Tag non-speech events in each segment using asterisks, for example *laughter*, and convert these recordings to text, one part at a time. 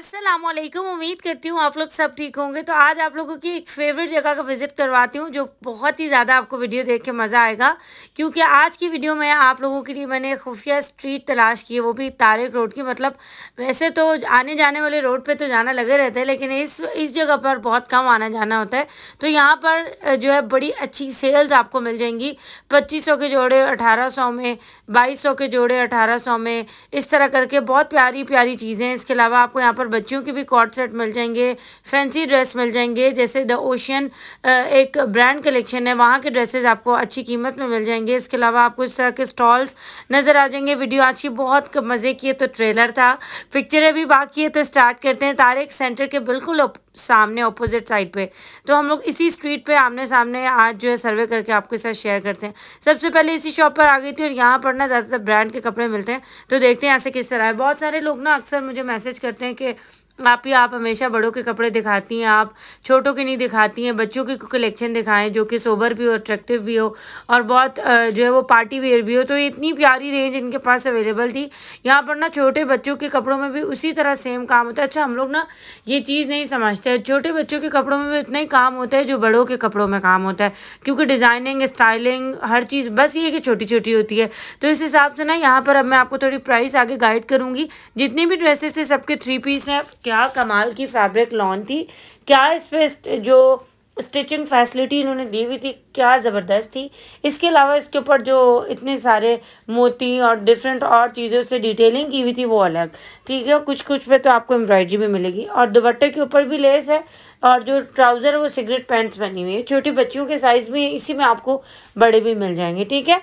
असलम उम्मीद करती हूँ आप लोग सब ठीक होंगे तो आज आप लोगों की एक फेवरेट जगह का विज़िट करवाती हूँ जो बहुत ही ज़्यादा आपको वीडियो देख के मज़ा आएगा क्योंकि आज की वीडियो में आप लोगों के लिए मैंने खुफिया स्ट्रीट तलाश की है वो भी तारक रोड की मतलब वैसे तो आने जाने वाले रोड पर तो जाना लगे रहता है लेकिन इस इस जगह पर बहुत कम आना जाना होता है तो यहाँ पर जो है बड़ी अच्छी सेल्स आपको मिल जाएंगी पच्चीस के जोड़े अठारह में बाईस के जोड़े अठारह में इस तरह करके बहुत प्यारी प्यारी चीज़ें इसके अलावा आपको यहाँ पर बच्चियों के भी कॉट सेट मिल जाएंगे फैंसी ड्रेस मिल जाएंगे जैसे द ओशियन एक ब्रांड कलेक्शन है वहाँ के ड्रेसेस आपको अच्छी कीमत में मिल जाएंगे इसके अलावा आपको इस तरह के स्टॉल्स नज़र आ जाएंगे वीडियो आज की बहुत मज़े की है तो ट्रेलर था पिक्चरें भी बाकी है तो स्टार्ट करते हैं तारे सेंटर के बिल्कुल सामने अपोजिट साइड पे तो हम लोग इसी स्ट्रीट पे आमने सामने आज जो है सर्वे करके आपके साथ शेयर करते हैं सबसे पहले इसी शॉप पर आ गई थी और यहाँ पर ना ज़्यादातर ब्रांड के कपड़े मिलते हैं तो देखते हैं यहाँ से किस तरह है बहुत सारे लोग ना अक्सर मुझे मैसेज करते हैं कि आप ही आप हमेशा बड़ों के कपड़े दिखाती हैं आप छोटों के नहीं दिखाती हैं बच्चों की कलेक्शन दिखाएं जो कि सोबर भी हो अट्रैक्टिव भी हो और बहुत जो है वो पार्टी वेयर भी हो तो इतनी प्यारी रेंज इनके पास अवेलेबल थी यहाँ पर ना छोटे बच्चों के कपड़ों में भी उसी तरह सेम काम होता है अच्छा हम लोग ना ये चीज़ नहीं समझते छोटे बच्चों के कपड़ों में भी उतना ही काम होता है जो बड़ों के कपड़ों में काम होता है क्योंकि डिज़ाइनिंग स्टाइलिंग हर चीज़ बस ये कि छोटी छोटी होती है तो इस हिसाब से ना यहाँ पर अब मैं आपको थोड़ी प्राइस आगे गाइड करूँगी जितनी भी ड्रेसेस है सबके थ्री पीस हैं क्या कमाल की फैब्रिक लॉन थी क्या इस पर जो स्टिचिंग फैसिलिटी इन्होंने दी हुई थी क्या ज़बरदस्त थी इसके अलावा इसके ऊपर जो इतने सारे मोती और डिफरेंट और चीज़ों से डिटेलिंग की हुई थी वो अलग ठीक है कुछ कुछ पे तो आपको एम्ब्रॉयडरी भी मिलेगी और दुपट्टे के ऊपर भी लेस है और जो ट्राउज़र है वो सिगरेट पैंट्स बनी हुई है छोटी बच्चियों के साइज़ में इसी में आपको बड़े भी मिल जाएंगे ठीक है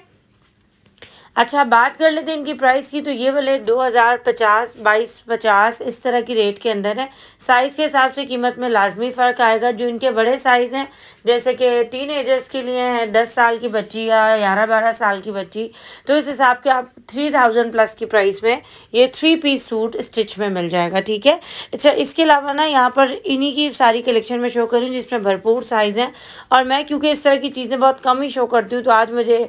अच्छा बात कर लेते हैं इनकी प्राइस की तो ये वाले दो हज़ार पचास बाईस पचास इस तरह की रेट के अंदर है साइज़ के हिसाब से कीमत में लाजमी फ़र्क आएगा जो इनके बड़े साइज़ हैं जैसे कि टीन एजर्स के लिए हैं दस साल की बच्ची या ग्यारह बारह साल की बच्ची तो इस हिसाब के आप थ्री थाउजेंड प्लस की प्राइस में ये थ्री पीस सूट स्टिच में मिल जाएगा ठीक है अच्छा इसके अलावा ना यहाँ पर इन्हीं की सारी कलेक्शन में शो करूँ जिसमें भरपूर साइज़ हैं और मैं क्योंकि इस तरह की चीज़ें बहुत कम ही शो करती हूँ तो आज मुझे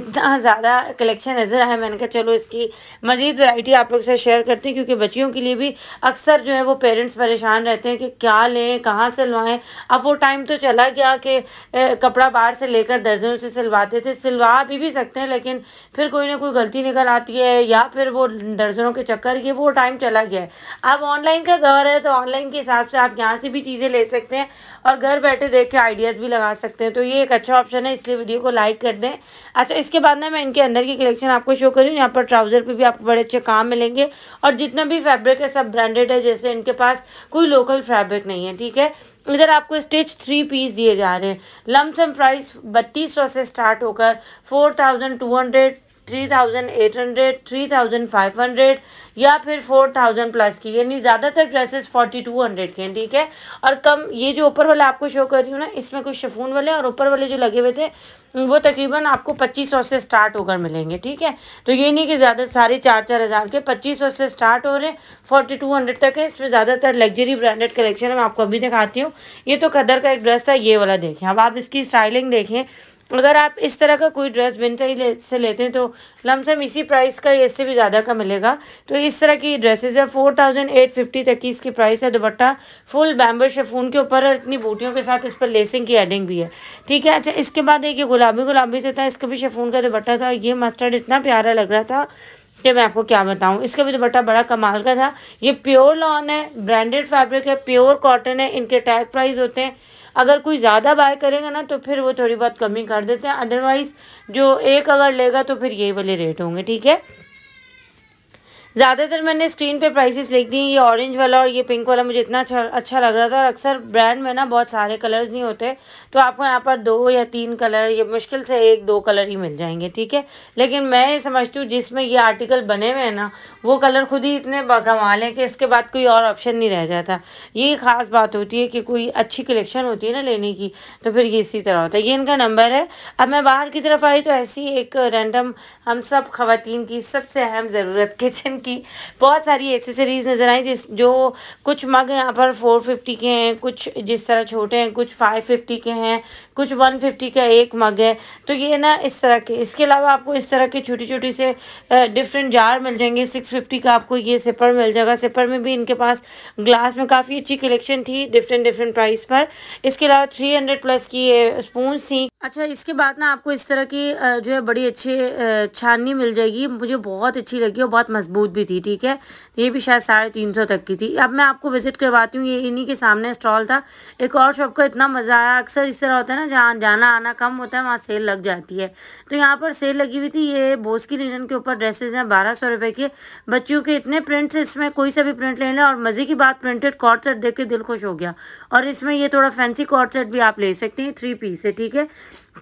इतना ज़्यादा कलेक्शन नज़र आया मैंने कहा चलो इसकी मज़ीद वैरायटी आप लोग से शेयर करते हैं क्योंकि बच्चियों के लिए भी अक्सर जो है वो पेरेंट्स परेशान रहते हैं कि क्या लें कहाँ से लवाएँ अब वो टाइम तो चला गया कि कपड़ा बाहर से लेकर दर्जनों से सिलवाते थे सिलवा भी भी सकते हैं लेकिन फिर कोई ना कोई गलती निकल आती है या फिर वो दर्जनों के चक्कर ये वो टाइम चला गया है अब ऑनलाइन का दौर है तो ऑनलाइन के हिसाब से आप यहाँ से भी चीज़ें ले सकते हैं और घर बैठे देख के आइडियाज़ भी लगा सकते हैं तो ये एक अच्छा ऑप्शन है इसलिए वीडियो को लाइक कर दें अच्छा इसके बाद ना मैं इनके अंदर की कलेक्शन कलेक्शन आपको शो करी हूँ यहाँ पर ट्राउज़र पे भी आपको बड़े अच्छे काम मिलेंगे और जितना भी फैब्रिक है सब ब्रांडेड है जैसे इनके पास कोई लोकल फैब्रिक नहीं है ठीक है इधर आपको स्टिच थ्री पीस दिए जा रहे हैं लमसम प्राइस बत्तीस सौ से स्टार्ट होकर four thousand two hundred three thousand eight hundred three thousand five hundred या फिर फोर थाउजेंड प्लस की यानी ज़्यादातर ड्रेसेस फोर्टी टू हंड्रेड के हैं ठीक है और कम ये जो ऊपर वाला आपको शो कर रही हूँ ना इसमें कुछ शफून वाले और ऊपर वाले जो लगे हुए थे वो तकरीबन आपको पच्चीस सौ से स्टार्ट होकर मिलेंगे ठीक है तो ये नहीं कि ज़्यादा सारे चार चार हज़ार के पच्चीस सौ से स्टार्ट हो रहे हैं फोर्टी टू हंड्रेड तक है इसमें ज़्यादातर लग्जरी ब्रांडेड कलेक्शन है मैं आपको अभी दिखाती हूँ ये तो कदर का एक ड्रेस था ये वाला देखें अब आप इसकी स्टाइलिंग देखें अगर आप इस तरह का कोई ड्रेस ही ले, से लेते हैं तो लमसम इसी प्राइस का इससे भी ज़्यादा का मिलेगा तो इस तरह की ड्रेसेस है फोर थाउजेंड एट फिफ्टी तक की इसकी प्राइस है दुपट्टा फुल बैम्बर शेफून के ऊपर इतनी बूटियों के साथ इस पर लेसिंग की एडिंग भी है ठीक है अच्छा इसके बाद एक ये गुलाबी गुलाबी से था इसका भी शेफून का दुपट्टा था ये मस्टर्ड इतना प्यारा लग रहा था कि मैं आपको क्या बताऊँ इसका भी दुपट्टा तो बड़ा कमाल का था ये प्योर लॉन है ब्रांडेड फैब्रिक है प्योर कॉटन है इनके टैग प्राइस होते हैं अगर कोई ज़्यादा बाय करेगा ना तो फिर वो थोड़ी बहुत कमी कर देते हैं अदरवाइज़ जो एक अगर लेगा तो फिर यही वाले रेट होंगे ठीक है ज़्यादातर मैंने स्क्रीन पे प्राइसेस लिख दी ये ऑरेंज वाला और ये पिंक वाला मुझे इतना अच्छा अच्छा लग रहा था और अक्सर ब्रांड में ना बहुत सारे कलर्स नहीं होते तो आपको यहाँ पर दो या तीन कलर ये मुश्किल से एक दो कलर ही मिल जाएंगे ठीक है लेकिन मैं ये समझती हूँ जिसमें ये आर्टिकल बने हुए हैं ना वो कलर खुद ही इतने कमा हैं कि इसके बाद कोई और ऑप्शन नहीं रह जाता ये ख़ास बात होती है कि कोई अच्छी कलेक्शन होती है ना लेने की तो फिर ये इसी तरह होता है ये इनका नंबर है अब मैं बाहर की तरफ आई तो ऐसी एक रैंडम हम सब खातन की सबसे अहम ज़रूरत किचन की बहुत सारी एसेसरीज़ नज़र आई जिस जो कुछ मग यहाँ पर फोर फिफ्टी के हैं कुछ जिस तरह छोटे हैं कुछ फाइव फिफ्टी के हैं कुछ वन फिफ्टी का एक मग है तो ये ना इस तरह के इसके अलावा आपको इस तरह के छोटी छोटी से डिफरेंट जार मिल जाएंगे सिक्स फिफ्टी का आपको ये सिपर मिल जाएगा सिपर में भी इनके पास ग्लास में काफ़ी अच्छी कलेक्शन थी डिफरेंट डिफरेंट प्राइस पर इसके अलावा थ्री हंड्रेड प्लस की स्पून थी अच्छा इसके बाद ना आपको इस तरह की जो है बड़ी अच्छी छाननी मिल जाएगी मुझे बहुत अच्छी लगी और बहुत मजबूत भी थी ठीक है ये भी शायद साढ़े तीन सौ तक की थी अब मैं आपको विज़िट करवाती हूँ ये इन्हीं के सामने स्टॉल था एक और शॉप का इतना मज़ा आया अक्सर इस तरह होता है ना जहाँ जाना आना कम होता है वहाँ सेल लग जाती है तो यहाँ पर सेल लगी हुई थी ये बोस की लिनन के ऊपर ड्रेसेज हैं बारह सौ रुपये के बच्चियों के इतने प्रिंट्स इसमें कोई सा भी प्रिंट ले लें और मज़े की बात प्रिंटेड कॉर्ड सेट देख के दिल खुश हो गया और इसमें ये थोड़ा फैंसी कॉर्ड सेट भी आप ले सकते हैं थ्री पीस है ठीक है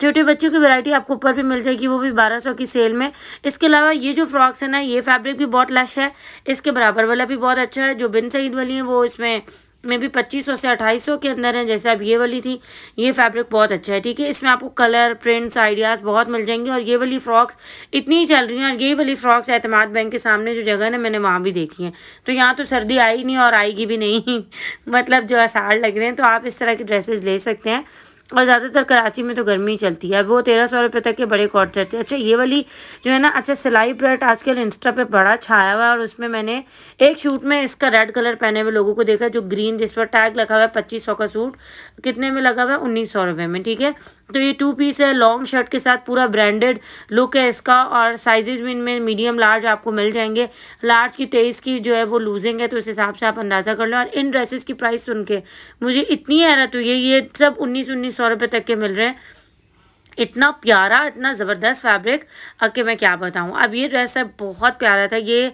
छोटे बच्चों की वैरायटी आपको ऊपर भी मिल जाएगी वो भी बारह सौ की सेल में इसके अलावा ये जो फ्रॉक्स है ना ये फैब्रिक भी बहुत लश है इसके बराबर वाला भी बहुत अच्छा है जो बिन सईद वाली हैं वो इसमें में भी पच्चीस सौ से अट्ठाईस सौ के अंदर है जैसे अब ये वाली थी ये फैब्रिक बहुत अच्छा है ठीक है इसमें आपको कलर प्रिंट्स आइडियाज़ बहुत मिल जाएंगे और ये वाली फ्रॉक्स इतनी ही चल रही हैं और ये वाली फ्रॉक्स एतमाद बैंक के सामने जो जगह है मैंने वहाँ भी देखी है तो यहाँ तो सर्दी आई नहीं और आएगी भी नहीं *laughs* मतलब जो आसार लग रहे हैं तो आप इस तरह की ड्रेसेस ले सकते हैं और ज़्यादातर कराची में तो गर्मी चलती है वो तेरह सौ रुपये तक के बड़े कॉर्ड चलते हैं अच्छा ये वाली जो है ना अच्छा सिलाई आज आजकल इंस्टा पे बड़ा छाया हुआ है और उसमें मैंने एक शूट में इसका रेड कलर पहने हुए लोगों को देखा जो ग्रीन जिस पर टैग लगा हुआ है पच्चीस सौ का सूट कितने में लगा हुआ है उन्नीस सौ रुपये में ठीक है तो ये टू पीस है लॉन्ग शर्ट के साथ पूरा ब्रांडेड लुक है इसका और साइजेज भी इनमें मीडियम लार्ज आपको मिल जाएंगे लार्ज की तेईस की जो है वो लूजिंग है तो उस हिसाब से आप अंदाज़ा कर लें और इन ड्रेसेस की प्राइस सुन के मुझे इतनी हैरत हुई है ये सब उन्नीस उन्नीस सौ रुपये तक के मिल रहे हैं इतना प्यारा इतना ज़बरदस्त फैब्रिक कि मैं क्या बताऊँ अब ये ड्रेस है बहुत प्यारा था ये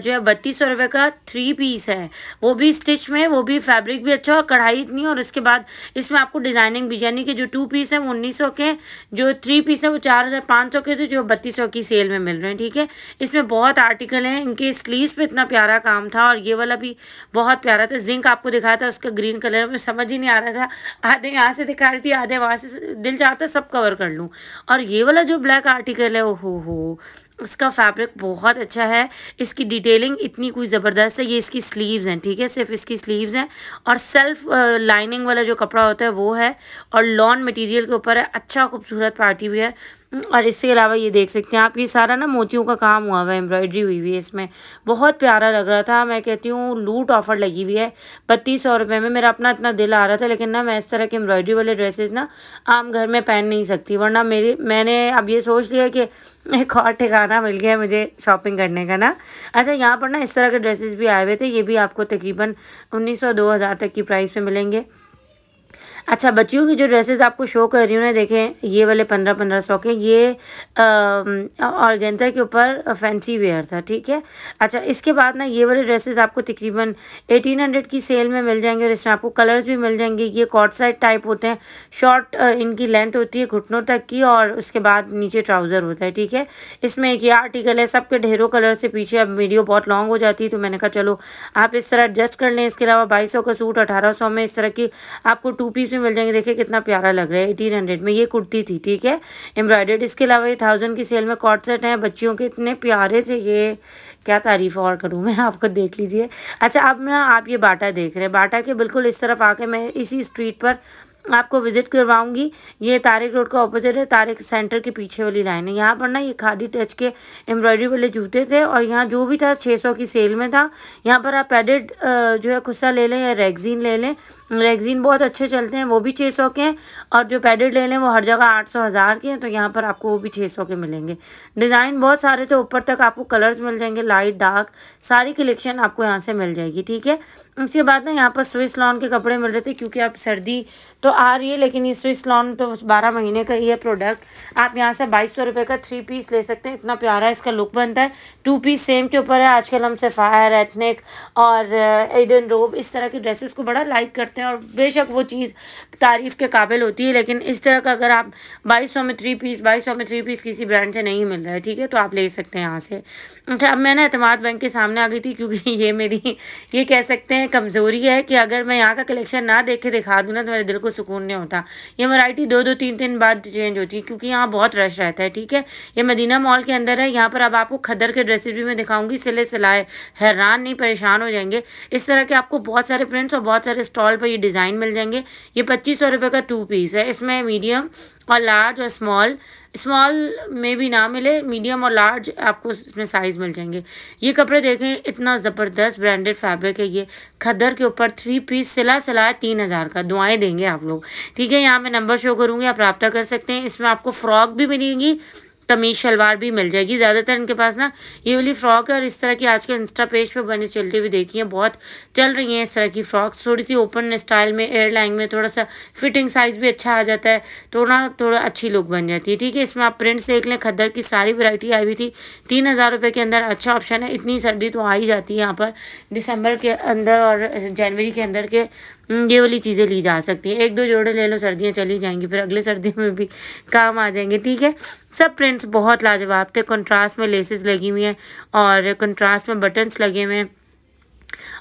जो है बत्तीस सौ रुपये का थ्री पीस है वो भी स्टिच में वो भी फैब्रिक भी अच्छा और कढ़ाई इतनी और उसके बाद इसमें आपको डिज़ाइनिंग भी यानी कि जो टू पीस है वो उन्नीस सौ के जो थ्री पीस है वो चार हज़ार पाँच सौ के थे जो बत्तीस सौ की सेल में मिल रहे हैं ठीक है इसमें बहुत आर्टिकल हैं इनके स्लीवस पर इतना प्यारा काम था और ये वाला भी बहुत प्यारा था जिंक आपको दिखाया था उसका ग्रीन कलर में समझ ही नहीं आ रहा था आधे यहाँ से दिखा रही थी आधे वहाँ से दिल चाहता सब कवर कवर कर लूँ और ये वाला जो ब्लैक आर्टिकल है ओहो हो इसका फैब्रिक बहुत अच्छा है इसकी डिटेलिंग इतनी कोई ज़बरदस्त है ये इसकी स्लीव्स हैं ठीक है सिर्फ इसकी स्लीव्स हैं और सेल्फ लाइनिंग वाला जो कपड़ा होता है वो है और लॉन मटेरियल के ऊपर है अच्छा खूबसूरत पार्टी वेयर हम्म, और इसके अलावा ये देख सकते हैं आप ये सारा ना मोतियों का काम हुआ हुआ है एम्ब्रॉयडरी हुई हुई है इसमें बहुत प्यारा लग रहा था मैं कहती हूँ लूट ऑफर लगी हुई है बत्तीस सौ रुपये में मेरा अपना इतना दिल आ रहा था लेकिन ना मैं इस तरह के एम्ब्रॉयडरी वाले ड्रेसेस ना आम घर में पहन नहीं सकती वरना मेरे मैंने अब ये सोच लिया कि एक और ठिकाना मिल गया मुझे शॉपिंग करने का ना अच्छा यहाँ पर ना इस तरह के ड्रेसेज भी आए हुए थे ये भी आपको तकरीबन उन्नीस सौ दो हज़ार तक की प्राइस में मिलेंगे अच्छा बच्चियों की जो ड्रेसेस आपको शो कर रही हूँ ना देखें ये वाले पंद्रह पंद्रह सौ के ये ऑर्गेंजा के ऊपर फैंसी वेयर था ठीक है अच्छा इसके बाद ना ये वाले ड्रेसेस आपको तकरीबन एटीन हंड्रेड की सेल में मिल जाएंगे और इसमें आपको कलर्स भी मिल जाएंगे ये कॉट साइड टाइप होते हैं शॉर्ट इनकी लेंथ होती है घुटनों तक की और उसके बाद नीचे ट्राउज़र होता है ठीक है इसमें एक ये आर्टिकल है सबके ढेरों कलर से पीछे अब वीडियो बहुत लॉन्ग हो जाती है तो मैंने कहा चलो आप इस तरह एडजस्ट कर लें इसके अलावा बाईस का सूट अठारह में इस तरह की आपको टू पीस में मिल जाएंगे देखिए कितना प्यारा लग रहा है एटीन हंड्रेड में ये कुर्ती थी ठीक है एम्ब्रॉयडर्ड इसके अलावा ये थाउजेंड की सेल में कॉट सेट हैं बच्चियों के इतने प्यारे थे ये क्या तारीफ और करूँ मैं *laughs* आपको देख लीजिए अच्छा अब ना आप ये बाटा देख रहे हैं बाटा के बिल्कुल इस तरफ आके मैं इसी स्ट्रीट पर आपको विजिट करवाऊंगी ये तारिक रोड का ऑपोजिट है तारिक सेंटर के पीछे वाली लाइन है यहाँ पर ना ये खादी टच के एम्ब्रॉयडरी वाले जूते थे और यहाँ जो भी था 600 की सेल में था यहाँ पर आप पैडेड जो है खुस्सा ले लें या रेगजीन ले लें मैगजीन बहुत अच्छे चलते हैं वो भी छः सौ के हैं और जो पैडेड ले लें वो हर जगह आठ सौ हज़ार के हैं तो यहाँ पर आपको वो भी छः सौ के मिलेंगे डिज़ाइन बहुत सारे तो ऊपर तक आपको कलर्स मिल जाएंगे लाइट डार्क सारी कलेक्शन आपको यहाँ से मिल जाएगी ठीक है उसके बाद ना यहाँ पर स्विस लॉन के कपड़े मिल रहे थे क्योंकि अब सर्दी तो आ रही है लेकिन ये स्विस लॉन तो बारह महीने का ही है प्रोडक्ट आप यहाँ से बाईस सौ रुपये का थ्री पीस ले सकते हैं इतना प्यारा इसका लुक बनता है टू पीस सेम के ऊपर है आजकल हम सेफायर एथनिक और एडन रोब इस तरह के ड्रेसेस को बड़ा लाइक करते हैं हैं और बेशक वो चीज़ तारीफ़ के काबिल होती है लेकिन इस तरह का अगर आप बाईस में थ्री पीस बाईस में थ्री पीस किसी ब्रांड से नहीं मिल रहा है ठीक है तो आप ले सकते हैं यहाँ से अच्छा अब मैं अतमाद बैंक के सामने आ गई थी क्योंकि *laughs* ये मेरी ये कह सकते हैं कमज़ोरी है कि अगर मैं यहाँ का कलेक्शन ना देखे दिखा दूँ ना तो मेरे दिल को सुकून नहीं होता ये वरायटी दो दो तीन तीन बाद चेंज होती है क्योंकि यहाँ बहुत रश रहता है ठीक है ये मदीना मॉल के अंदर है यहाँ पर अब आपको खदर के ड्रेसेस भी मैं दिखाऊंगी सिले सिलाए हैरान नहीं परेशान हो जाएंगे इस तरह के आपको बहुत सारे प्रिंट्स और बहुत सारे स्टॉल पर ये डिज़ाइन मिल जाएंगे ये पच्चीस सौ रुपये का टू पीस है इसमें मीडियम और लार्ज और स्मॉल स्मॉल में भी ना मिले मीडियम और लार्ज आपको इसमें साइज़ मिल जाएंगे ये कपड़े देखें इतना ज़बरदस्त ब्रांडेड फैब्रिक है ये खदर के ऊपर थ्री पीस सिला सिला है तीन हज़ार का दुआएं देंगे आप लोग ठीक है यहाँ मैं नंबर शो करूँगी आप रबता कर सकते हैं इसमें आपको फ़्रॉक भी मिलेगी कमीज शलवार भी मिल जाएगी ज़्यादातर इनके पास ना ये वाली फ्रॉक है और इस तरह की आजकल इंस्टा पेज पे बने चलती हुई देखी है बहुत चल रही हैं इस तरह की फ्रॉक थोड़ी सी ओपन स्टाइल में एयर लाइन में थोड़ा सा फिटिंग साइज़ भी अच्छा आ जाता है तो ना थोड़ा अच्छी लुक बन जाती है ठीक है इसमें आप प्रिंट्स देख लें खद्दर की सारी वरायटी आई हुई थी तीन हज़ार रुपये के अंदर अच्छा ऑप्शन है इतनी सर्दी तो आ ही जाती है यहाँ पर दिसंबर के अंदर और जनवरी के अंदर के हम्म, ये वाली चीज़ें ली जा सकती हैं एक दो जोड़े ले लो सर्दियाँ चली जाएंगी फिर अगले सर्दियों में भी काम आ जाएंगे ठीक है सब प्रिंट्स बहुत लाजवाब थे कंट्रास्ट में लेसेस लगी हुई हैं और कंट्रास्ट में बटन्स लगे हुए हैं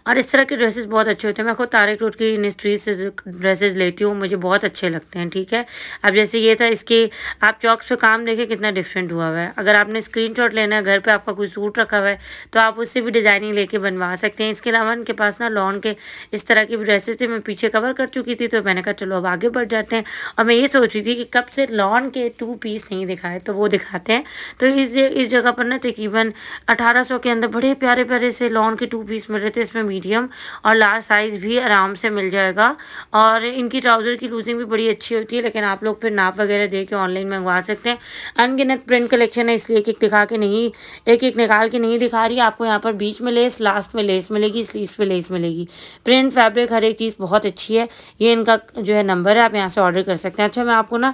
और इस तरह के ड्रेसेस बहुत अच्छे होते हैं मैं खुद तारक रूट की इंडस्ट्रीज से ड्रेसेस लेती हूँ मुझे बहुत अच्छे लगते हैं ठीक है अब जैसे ये था इसके आप चौक्स पे काम देखें कितना डिफरेंट हुआ हुआ है अगर आपने स्क्रीन लेना है घर पर आपका कोई सूट रखा हुआ है तो आप उससे भी डिज़ाइनिंग लेके बनवा सकते हैं इसके अलावा इनके पास ना लॉन के इस तरह की ड्रेसेस थे मैं पीछे कवर कर चुकी थी तो मैंने कहा चलो अब आगे बढ़ जाते हैं और मैं ये सोच रही थी कि कब से लॉन के टू पीस नहीं दिखाए तो वो दिखाते हैं तो इस इस जगह पर ना तकरीबन अठारह के अंदर बड़े प्यारे प्यारे से लॉन के टू पीस मिल रहे थे तो इसमें मीडियम और लार्ज साइज़ भी आराम से मिल जाएगा और इनकी ट्राउज़र की लूजिंग भी बड़ी अच्छी होती है लेकिन आप लोग फिर नाप वगैरह दे के ऑनलाइन मंगवा सकते हैं अनगिनत प्रिंट कलेक्शन है इसलिए एक एक दिखा के नहीं एक एक निकाल के नहीं दिखा रही आपको यहाँ पर बीच में लेस लास्ट में लेस मिलेगी स्लीव पे लेस मिलेगी प्रिंट फैब्रिक हर एक चीज़ बहुत अच्छी है ये इनका जो है नंबर है आप यहाँ से ऑर्डर कर सकते हैं अच्छा मैं आपको ना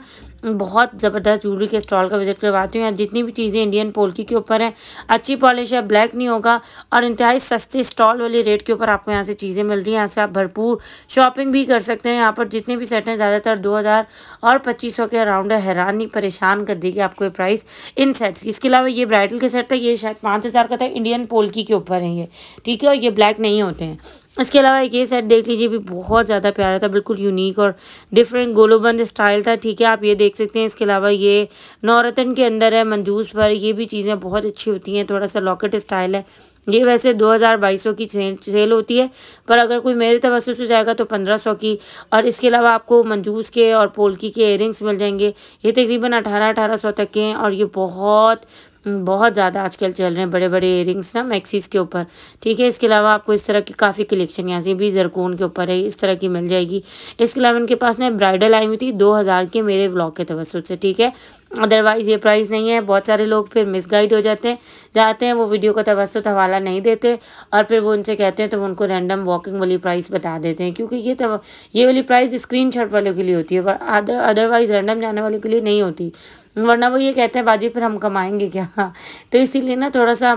बहुत ज़बरदस्त ज्वेलरी के स्टॉल का विजिट करवाती हूँ जितनी भी चीज़ें इंडियन पोल्की के ऊपर हैं अच्छी पॉलिश है ब्लैक नहीं होगा और इंतहाई सस्ते स्टॉल वाले रेट के ऊपर आपको यहाँ से चीज़ें मिल रही हैं यहाँ से आप भरपूर शॉपिंग भी कर सकते हैं यहाँ पर जितने भी सेट हैं ज़्यादातर दो हज़ार और पच्चीस सौ के अराउंड हैरानी हैरान परेशान कर देगी आपको ये प्राइस इन सेट्स की इसके अलावा ये ब्राइडल के सेट था ये शायद पाँच हज़ार का था इंडियन पोल्की के ऊपर है ये ठीक है और ये ब्लैक नहीं होते हैं इसके अलावा एक ये सेट देख लीजिए भी बहुत ज़्यादा प्यारा था बिल्कुल यूनिक और डिफरेंट गोलोबंद स्टाइल था ठीक है आप ये देख सकते हैं इसके अलावा ये नौरतन के अंदर है मंजूस पर ये भी चीज़ें बहुत अच्छी होती हैं थोड़ा सा लॉकेट स्टाइल है ये वैसे दो हज़ार बाईस सौ की सेल होती है पर अगर कोई मेरे तवस से जाएगा तो पंद्रह सौ की और इसके अलावा आपको मंजूस के और पोलकी के एयरिंग्स मिल जाएंगे ये तकरीबन अठारह अठारह सौ तक के हैं और ये बहुत हम्म, बहुत ज़्यादा आजकल चल रहे हैं बड़े बड़े इयरिंग्स ना मैक्सीज के ऊपर ठीक है इसके अलावा आपको इस तरह की काफ़ी कलेक्शन यहाँ से भी जरकोन के ऊपर है इस तरह की मिल जाएगी इसके अलावा इनके पास ना ब्राइडल आई हुई थी दो हज़ार के मेरे ब्लॉग के तवसत से ठीक है अदरवाइज़ ये प्राइस नहीं है बहुत सारे लोग फिर मिसगाइड हो जाते हैं जाते हैं वो वीडियो का तवसत तो हवाला नहीं देते और फिर वो उनसे कहते हैं तो उनको रैंडम वॉकिंग वाली प्राइस बता देते हैं क्योंकि ये ये वाली प्राइस स्क्रीन वालों के लिए होती है पर अदरवाइज़ रैंडम जाने वालों के लिए नहीं होती वरना वो ये कहते हैं बाजी फिर हम कमाएंगे क्या *laughs* तो इसीलिए ना थोड़ा सा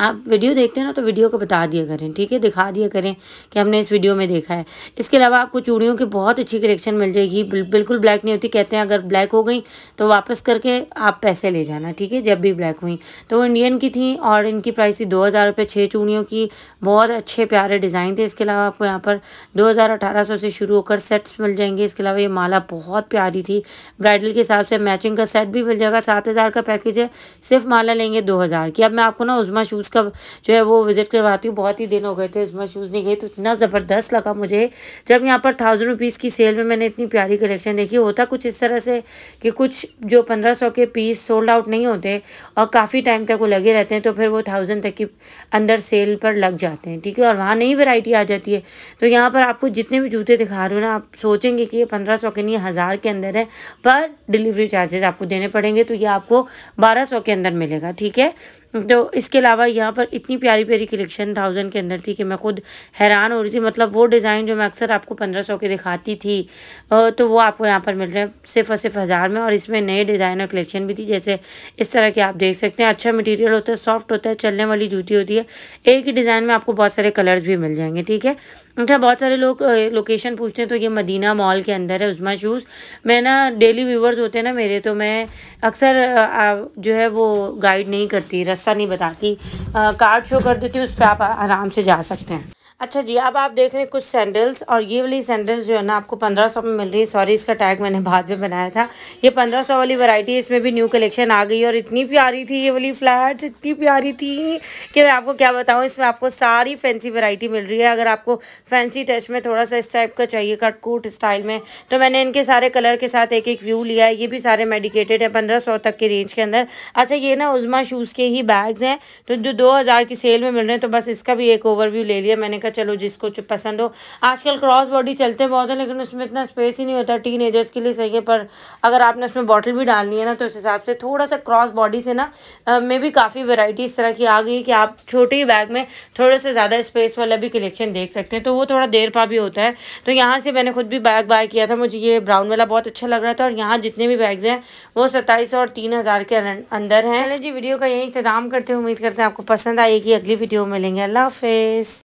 आप वीडियो देखते हैं ना तो वीडियो को बता दिया करें ठीक है दिखा दिया करें कि हमने इस वीडियो में देखा है इसके अलावा आपको चूड़ियों की बहुत अच्छी कलेक्शन मिल जाएगी बिल, बिल्कुल ब्लैक नहीं होती कहते हैं अगर ब्लैक हो गई तो वापस करके आप पैसे ले जाना ठीक है जब भी ब्लैक हुई तो वो इंडियन की थी और इनकी प्राइस थी दो हज़ार रुपये छः चूड़ियों की बहुत अच्छे प्यारे डिज़ाइन थे इसके अलावा आपको यहाँ पर दो हज़ार अठारह सौ से शुरू होकर सेट्स मिल जाएंगे इसके अलावा ये माला बहुत प्यारी थी ब्राइडल के हिसाब से मैचिंग का सेट भी मिल जाएगा सात हज़ार का पैकेज है सिर्फ माला लेंगे दो हज़ार की अब मैं आपको ना उजमा शूज़ का जो है वो विज़िट करवाती हूँ बहुत ही दिन हो गए थे उसमें शूज़ नहीं गई तो इतना ज़बरदस्त लगा मुझे जब यहाँ पर थाउजेंड रुपीज़ की सेल में मैंने इतनी प्यारी कलेक्शन देखी होता कुछ इस तरह से कि कुछ जो पंद्रह सौ के पीस सोल्ड आउट नहीं होते और काफ़ी टाइम तक वो लगे रहते हैं तो फिर वो थाउजेंड तक की अंदर सेल पर लग जाते हैं ठीक है और वहाँ नई वेराइटी आ जाती है तो यहाँ पर आपको जितने भी जूते दिखा रहे हो ना आप सोचेंगे कि ये पंद्रह सौ के नहीं हज़ार के अंदर है पर डिलीवरी चार्जेस आपको देने पड़ेंगे तो ये आपको बारह सौ के अंदर मिलेगा ठीक है तो इसके अलावा यहाँ पर इतनी प्यारी प्यारी कलेक्शन थाउजेंड के अंदर थी कि मैं खुद हैरान हो रही थी मतलब वो डिज़ाइन जो मैं अक्सर आपको पंद्रह सौ के दिखाती थी तो वो आपको यहाँ पर मिल रहे हैं सिर्फ और सिर्फ हज़ार में और इसमें नए डिज़ाइन और कलेक्शन भी थी जैसे इस तरह के आप देख सकते हैं अच्छा मटीरियल होता है सॉफ्ट होता है चलने वाली जूती होती है एक ही डिज़ाइन में आपको बहुत सारे कलर्स भी मिल जाएंगे ठीक है अच्छा बहुत सारे लोग लोकेशन पूछते हैं तो ये मदीना मॉल के अंदर है उज़मा शूज़ मैं ना डेली व्यूवर्स होते हैं ना मेरे तो मैं अक्सर जो है वो गाइड नहीं करती रास्ता नहीं बताती कार्ड शो कर देती हूँ उस पर आप आराम से जा सकते हैं अच्छा जी अब आप देख रहे हैं कुछ सैंडल्स और ये वाली सैंडल्स जो है ना आपको पंद्रह सौ में मिल रही है सॉरी इसका टैग मैंने बाद में बनाया था ये पंद्रह सौ वाली वैरायटी इसमें भी न्यू कलेक्शन आ गई और इतनी प्यारी थी ये वाली फ्लैट्स इतनी प्यारी थी कि मैं आपको क्या बताऊँ इसमें आपको सारी फैंसी वरायटी मिल रही है अगर आपको फैंसी टच में थोड़ा सा इस टाइप का चाहिए कटकूट स्टाइल में तो मैंने इनके सारे कलर के साथ एक एक व्यू लिया है ये भी सारे मेडिकेटेड है पंद्रह सौ तक के रेंज के अंदर अच्छा ये ना उजमा शूज़ के ही बैग्स हैं तो जो दो हज़ार की सेल में मिल रहे हैं तो बस इसका भी एक ओवरव्यू ले लिया मैंने का अच्छा, चलो जिसको पसंद हो आजकल क्रॉस बॉडी चलते बहुत हैं लेकिन उसमें इतना स्पेस ही नहीं होता टीन एजर्स के लिए सही है पर अगर आपने उसमें बॉटल भी डालनी है ना तो उस हिसाब से थोड़ा सा क्रॉस बॉडी से ना में भी काफ़ी वेराइटी इस तरह की आ गई कि आप छोटे ही बैग में थोड़े से ज़्यादा स्पेस वाला भी कलेक्शन देख सकते हैं तो वो थोड़ा देर पा भी होता है तो यहाँ से मैंने खुद भी बैग बाय किया था मुझे ये ब्राउन वाला बहुत अच्छा लग रहा था और यहाँ जितने भी बैग्स हैं वो सत्ताईस और तीन हज़ार के अंदर हैं चले जी वीडियो का यही इंतजाम करते हुए उम्मीद करते हैं आपको पसंद आएगी अगली वीडियो में मिलेंगे अल्लाह हाफिज़